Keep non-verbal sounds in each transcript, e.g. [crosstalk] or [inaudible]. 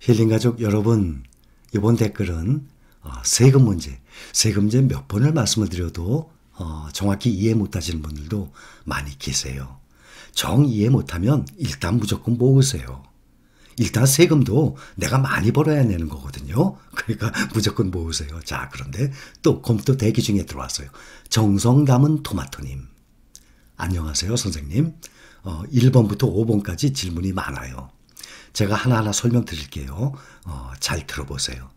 힐링 가족 여러분, 이번 댓글은 어, 세금 문제, 세금제 몇 번을 말씀을 드려도 어, 정확히 이해 못하시는 분들도 많이 계세요. 정 이해 못하면 일단 무조건 모으세요. 일단 세금도 내가 많이 벌어야 내는 거거든요. [laughs] 그러니까 무조건 모으세요. 자, 그런데 또 검토 대기 중에 들어왔어요. 정성 담은 토마토님. 안녕하세요, 선생님. 어, 1번부터 5번까지 질문이 많아요. 제가 하나하나 설명드릴게요. 어, 잘 들어보세요.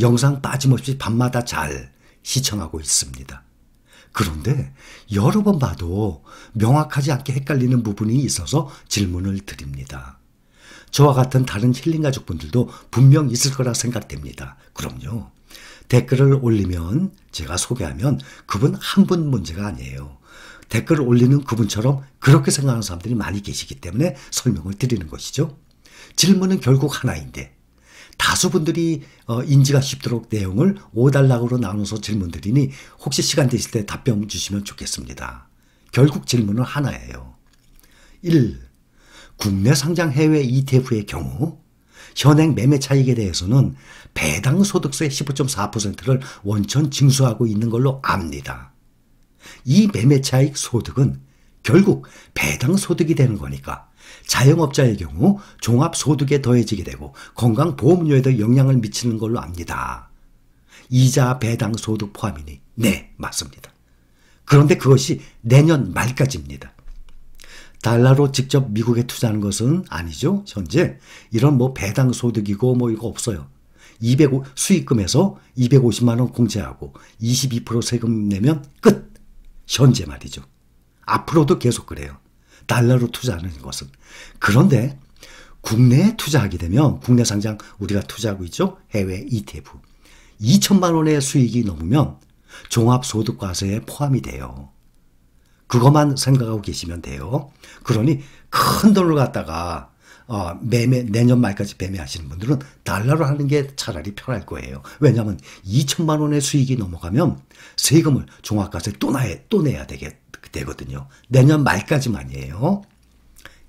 영상 빠짐없이 밤마다 잘 시청하고 있습니다. 그런데 여러 번 봐도 명확하지 않게 헷갈리는 부분이 있어서 질문을 드립니다. 저와 같은 다른 힐링 가족분들도 분명 있을 거라 생각됩니다. 그럼요. 댓글을 올리면 제가 소개하면 그분 한 분 문제가 아니에요. 댓글을 올리는 그분처럼 그렇게 생각하는 사람들이 많이 계시기 때문에 설명을 드리는 것이죠. 질문은 결국 하나인데 다수분들이 어, 인지가 쉽도록 내용을 5달락으로 나눠서 질문 드리니 혹시 시간 되실 때 답변 주시면 좋겠습니다. 결국 질문은 하나예요. 1. 국내 상장 해외 ETF의 경우 현행 매매 차익에 대해서는 배당 소득세 15.4%를 원천 징수하고 있는 걸로 압니다. 이 매매 차익 소득은 결국 배당 소득이 되는 거니까. 자영업자의 경우 종합소득에 더해지게 되고 건강보험료에도 영향을 미치는 걸로 압니다. 이자 배당 소득 포함이니 네 맞습니다. 그런데 그것이 내년 말까지입니다. 달러로 직접 미국에 투자하는 것은 아니죠. 현재 이런 뭐 배당 소득이고 뭐 이거 없어요. 205 수익금에서 250만 원 공제하고 22% 세금 내면 끝. 현재 말이죠. 앞으로도 계속 그래요. 달러로 투자하는 것은. 그런데 국내에 투자하게 되면 국내 상장 우리가 투자하고 있죠. 해외 ETF. 2천만 원의 수익이 넘으면 종합소득과세에 포함이 돼요. 그것만 생각하고 계시면 돼요. 그러니 큰 돈을 갖다가 어, 매매 내년 말까지 매매하시는 분들은 달러로 하는 게 차라리 편할 거예요. 왜냐하면 2천만 원의 수익이 넘어가면 세금을 종합과세 또, 나에, 또 내야 되게 되거든요. 내년 말까지만이에요.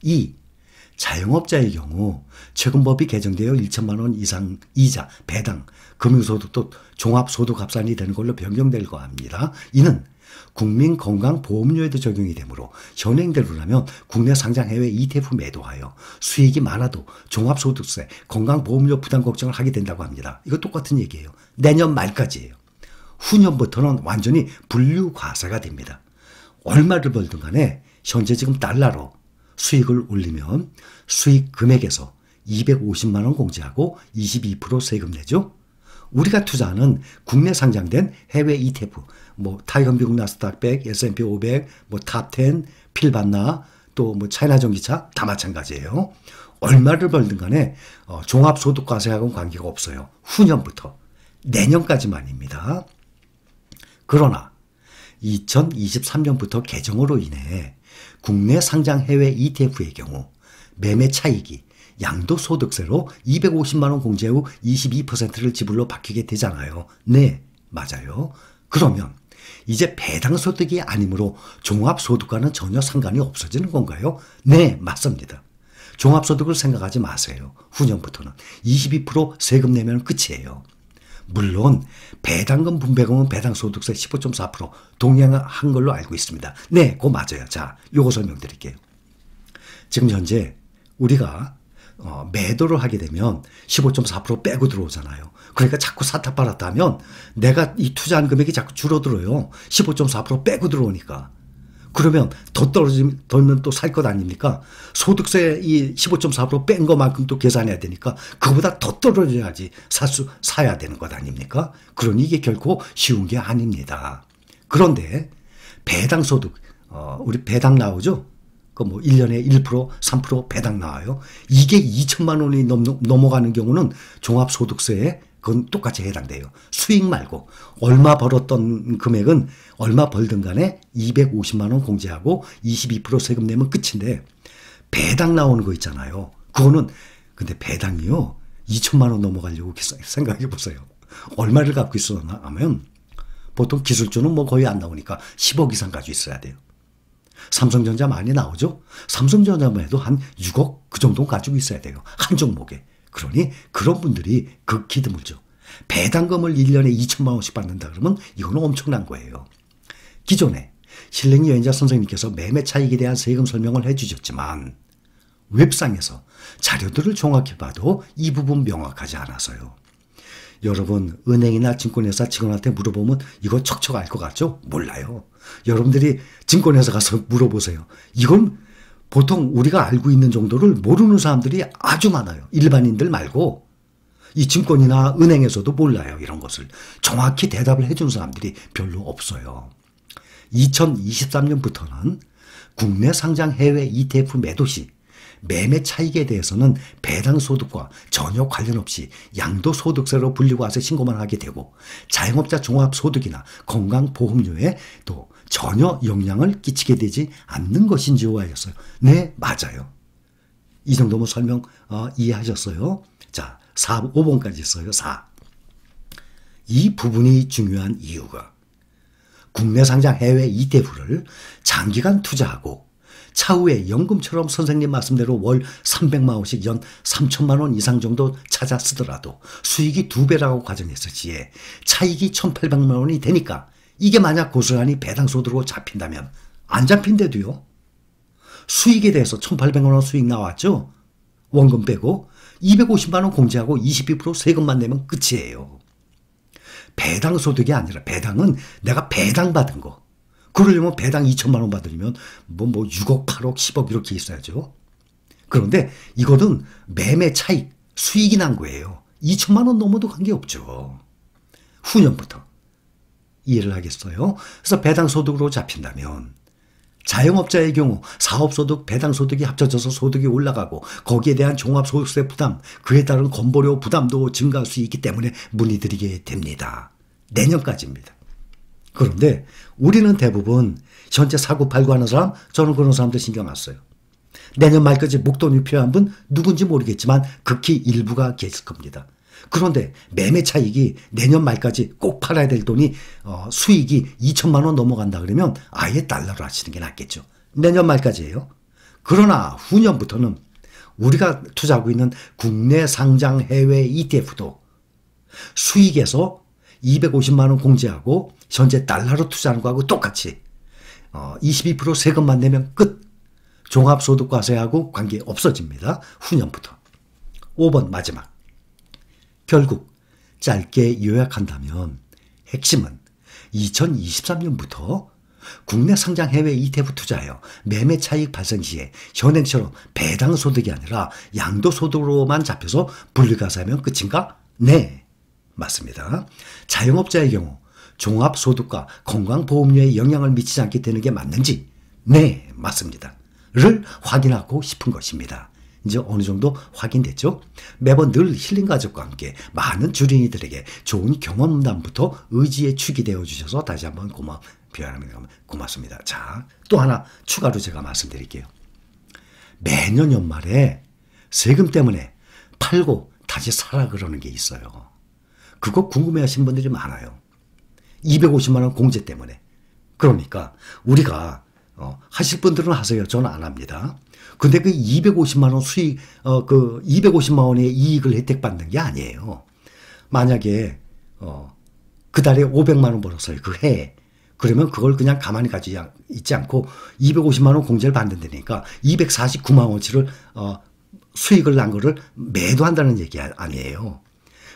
2. 자영업자의 경우 최근법이 개정되어 1천만원 이상 이자, 배당, 금융소득도 종합소득합산이 되는 걸로 변경될거 합니다. 이는 국민건강보험료에도 적용이 되므로 현행대로라면 국내 상장 해외 ETF 매도하여 수익이 많아도 종합소득세, 건강보험료 부담 걱정을 하게 된다고 합니다. 이거 똑같은 얘기예요. 내년 말까지예요. 후년부터는 완전히 분류과세가 됩니다. 얼마를 벌든 간에 현재 지금 달러로 수익을 올리면 수익 금액에서 250만 원 공제하고 22% 세금 내죠. 우리가 투자하는 국내 상장된 해외 ETF, 뭐 타이거 미국 나스닥 100, S&P 500, 뭐탑 10, 필반나, 또 뭐 차이나 전기차 다 마찬가지예요. 얼마를 벌든 간에 어, 종합소득과세하고는 관계가 없어요. 후년부터 내년까지만입니다. 그러나 2023년부터 개정으로 인해 국내 상장 해외 ETF의 경우 매매 차익이 양도소득세로 250만원 공제 후 22%를 지불로 바뀌게 되잖아요. 네, 맞아요. 그러면 이제 배당소득이 아니므로 종합소득과는 전혀 상관이 없어지는 건가요? 네, 맞습니다. 종합소득을 생각하지 마세요. 후년부터는 22% 세금 내면 끝이에요. 물론 배당금 분배금은 배당소득세 15.4% 동양한 걸로 알고 있습니다. 네, 그 맞아요. 자, 요거 설명드릴게요. 지금 현재 우리가 어, 매도를 하게 되면 15.4% 빼고 들어오잖아요. 그러니까 자꾸 사타 팔았다 면 내가 이 투자한 금액이 자꾸 줄어들어요. 15.4% 빼고 들어오니까. 그러면 더 떨어지면 더면 또 살 것 아닙니까? 소득세 이 15.4%뺀 로 것만큼 또 계산해야 되니까 그보다 더 떨어져야지 살수 사야 되는 것 아닙니까? 그러니 이게 결코 쉬운 게 아닙니다. 그런데 배당 소득 어, 우리 배당 나오죠? 그뭐 1년에 1%, 3% 배당 나와요. 이게 2천만 원이 넘, 넘어가는 경우는 종합소득세에 그건 똑같이 해당돼요. 수익 말고 얼마 벌었던 금액은 얼마 벌든 간에 250만 원 공제하고 22% 세금 내면 끝인데 배당 나오는 거 있잖아요. 그거는 근데 배당이요. 2천만 원 넘어가려고 생각해 보세요. 얼마를 갖고 있었나 하면 보통 기술주는 뭐 거의 안 나오니까 10억 이상 가지고 있어야 돼요. 삼성전자 많이 나오죠? 삼성전자만 해도 한 6억 그 정도 가지고 있어야 돼요. 한 종목에. 그러니 그런 분들이 극히 그 드물죠. 배당금을 1년에 2천만 원씩 받는다 그러면 이거 엄청난 거예요. 기존에 실랭 여행자 선생님께서 매매 차익에 대한 세금 설명을 해주셨지만 웹상에서 자료들을 종합해 봐도 이 부분 명확하지 않아서요. 여러분 은행이나 증권회사 직원한테 물어보면 이거 척척 알 것 같죠? 몰라요. 여러분들이 증권회사 가서 물어보세요. 이건 보통 우리가 알고 있는 정도를 모르는 사람들이 아주 많아요. 일반인들 말고 이 증권이나 은행에서도 몰라요. 이런 것을 정확히 대답을 해준 사람들이 별로 없어요. 2023년부터는 국내 상장 해외 ETF 매도 시 매매 차익에 대해서는 배당 소득과 전혀 관련 없이 양도 소득세로 분리과서 신고만 하게 되고 자영업자 종합소득이나 건강보험료에 또 전혀 영향을 끼치게 되지 않는 것인지요 하였어요. 네, 맞아요. 이 정도면 설명 어, 이해하셨어요? 자, 4, 5번까지 있어요. 4. 이 부분이 중요한 이유가 국내 상장 해외 이대부를 장기간 투자하고 차후에 연금처럼 선생님 말씀대로 월 300만 원씩 연 3천만 원 이상 정도 찾아 쓰더라도 수익이 두 배라고 가정했을 시에 차익이 1,800만 원이 되니까 이게 만약 고스란히 배당소득으로 잡힌다면 안 잡힌데도요. 수익에 대해서 1800만 원 수익 나왔죠. 원금 빼고 250만 원 공제하고 22% 세금만 내면 끝이에요. 배당 소득이 아니라 배당은 내가 배당 받은 거. 그러려면 배당 2천만 원 받으려면 뭐 뭐 6억, 뭐 8억, 10억 이렇게 있어야죠. 그런데 이거는 매매 차익, 수익이 난 거예요. 2천만 원 넘어도 관계없죠. 후년부터. 이해를 하겠어요? 그래서 배당소득으로 잡힌다면 자영업자의 경우 사업소득, 배당소득이 합쳐져서 소득이 올라가고 거기에 대한 종합소득세 부담, 그에 따른 건보료 부담도 증가할 수 있기 때문에 문의드리게 됩니다. 내년까지입니다. 그런데 우리는 대부분 현재 사고 팔고 하는 사람, 저는 그런 사람들 신경 안 써요. 내년 말까지 목돈 이필요한분 누군지 모르겠지만 극히 일부가 계실 겁니다. 그런데 매매 차익이 내년 말까지 꼭 팔아야 될 돈이 어, 수익이 2천만 원 넘어간다 그러면 아예 달러로 하시는 게 낫겠죠. 내년 말까지예요. 그러나 후년부터는 우리가 투자하고 있는 국내 상장 해외 ETF도 수익에서 250만 원 공제하고 현재 달러로 투자하는 거하고 똑같이 어, 22% 세금만 내면 끝. 종합소득과세하고 관계 없어집니다. 후년부터. 5번 마지막. 결국 짧게 요약한다면 핵심은 2023년부터 국내 상장 해외 ETF 투자하여 매매 차익 발생 시에 현행처럼 배당 소득이 아니라 양도 소득으로만 잡혀서 분리가사면 끝인가? 네, 맞습니다. 자영업자의 경우 종합소득과 건강보험료에 영향을 미치지 않게 되는 게 맞는지? 네, 맞습니다. 를 확인하고 싶은 것입니다. 이제 어느 정도 확인됐죠? 매번 늘 힐링 가족과 함께 많은 주린이들에게 좋은 경험담부터 의지의 축이 되어 주셔서 다시 한번 고마 표현합니다. 고맙습니다. 자, 또 하나 추가로 제가 말씀드릴게요. 매년 연말에 세금 때문에 팔고 다시 사라 그러는 게 있어요. 그거 궁금해 하신 분들이 많아요. 250만 원 공제 때문에. 그러니까 우리가 어, 하실 분들은 하세요. 저는 안 합니다. 근데 그 250만 원 수익 어, 그 250만 원의 이익을 혜택 받는 게 아니에요. 만약에 어, 그 달에 500만 원 벌었어요. 그 해. 그러면 그걸 그냥 가만히 가지 있지 않고 250만 원 공제를 받는다니까 249만 원치를 어, 수익을 난 거를 매도 한다는 얘기 아, 아니에요.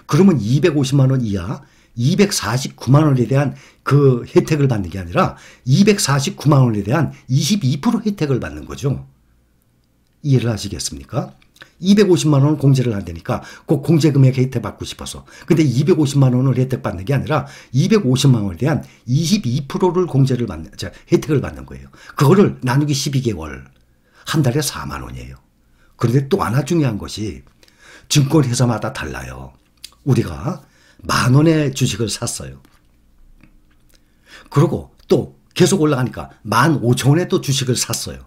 그러면 250만 원 이하 249만 원에 대한 그 혜택을 받는 게 아니라 249만 원에 대한 22% 혜택을 받는 거죠. 이해를 하시겠습니까? 250만 원을 공제를 한다니까 꼭 공제 금액 혜택 받고 싶어서. 근데 250만 원을 혜택 받는 게 아니라 250만 원에 대한 22%를 공제를 받는 자, 혜택을 받는 거예요. 그거를 나누기 12개월 한 달에 4만 원이에요. 그런데 또 하나 중요한 것이 증권회사마다 달라요. 우리가 만 원의 주식을 샀어요. 그리고또 계속 올라가니까 만 오천 원의또 주식을 샀어요.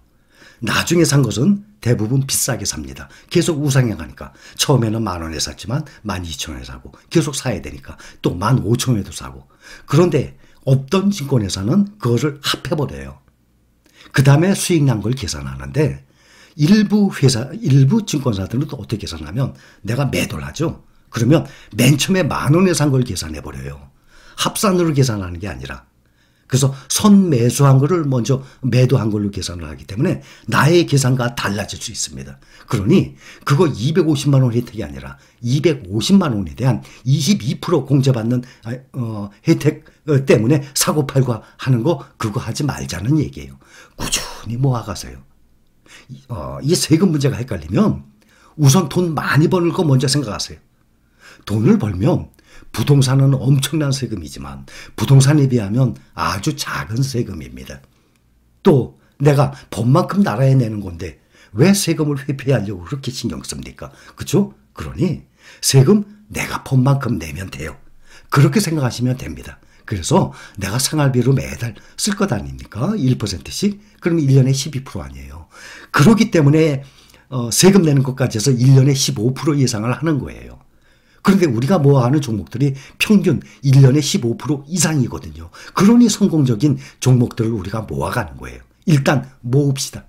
나중에 산 것은 대부분 비싸게 삽니다. 계속 우상향 하니까 처음에는 만 원에 샀지만 만 이천 원에 사고 계속 사야 되니까 또 만 오천 원에도 사고. 그런데 없던 증권회사는 그거를 합해버려요. 그 다음에 수익 난 걸 계산하는데 일부 회사, 일부 증권사들은 또 어떻게 계산하면 내가 매도를 하죠. 그러면 맨 처음에 만 원에 산 걸 계산해 버려요. 합산으로 계산하는 게 아니라. 그래서 선 매수한 거를 먼저 매도한 걸로 계산을 하기 때문에 나의 계산과 달라질 수 있습니다. 그러니 그거 250만 원 혜택이 아니라 250만 원에 대한 22% 공제받는 아, 어, 혜택 어, 때문에 사고 팔고 하는 거 그거 하지 말자는 얘기예요. 꾸준히 모아가세요. 어, 이 세금 문제가 헷갈리면 우선 돈 많이 버는 거 먼저 생각하세요. 돈을 벌면 부동산은 엄청난 세금이지만 부동산에 비하면 아주 작은 세금입니다. 또 내가 법만큼 나라에 내는 건데 왜 세금을 회피하려고 그렇게 신경 씁니까? 그죠? 그러니 세금 내가 법만큼 내면 돼요. 그렇게 생각하시면 됩니다. 그래서 내가 생활비로 매달 쓸 것 아닙니까? 1%씩? 그럼 1년에 12% 아니에요. 그러기 때문에 어, 세금 내는 것까지 해서 1년에 15% 예상을 하는 거예요. 그런데 우리가 모아 뭐 하는 종목들이 평균 1년에 15% 이상이거든요. 그러니 성공적인 종목들을 우리가 모아가는 거예요. 일단 모읍시다.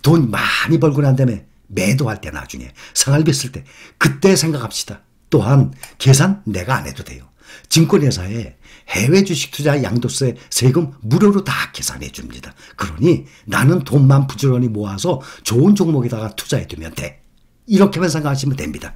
돈 많이 벌고 난 다음에 매도할 때 나중에 생활비 쓸 때 그때 생각합시다. 또한 계산 내가 안 해도 돼요. 증권회사에 해외 주식 투자 양도세 세금 무료로 다 계산해 줍니다. 그러니 나는 돈만 부지런히 모아서 좋은 종목에다가 투자해 두면 돼. 이렇게만 생각하시면 됩니다.